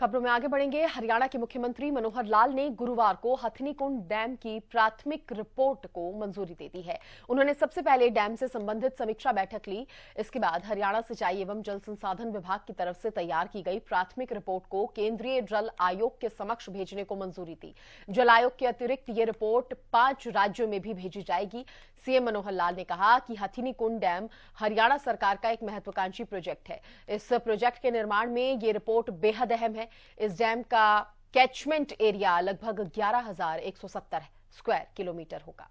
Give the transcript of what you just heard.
खबरों में आगे बढ़ेंगे हरियाणा के मुख्यमंत्री मनोहर लाल ने गुरुवार को हथनीकुंड डैम की प्राथमिक रिपोर्ट को मंजूरी दे दी है उन्होंने सबसे पहले डैम से संबंधित समीक्षा बैठक ली इसके बाद हरियाणा सिंचाई एवं जल संसाधन विभाग की तरफ से तैयार की गई प्राथमिक रिपोर्ट को केंद्रीय जल आयोग के समक्ष भेजने को मंजूरी दी जल आयोग के अतिरिक्त ये रिपोर्ट पांच राज्यों में भी भेजी जाएगी सीएम मनोहर लाल ने कहा कि हथिनीकुंड डैम हरियाणा सरकार का एक महत्वाकांक्षी प्रोजेक्ट है इस प्रोजेक्ट के निर्माण में ये रिपोर्ट बेहद अहम है इस डैम का कैचमेंट एरिया लगभग ग्यारह हजार एक सौ सत्तर स्क्वायर किलोमीटर होगा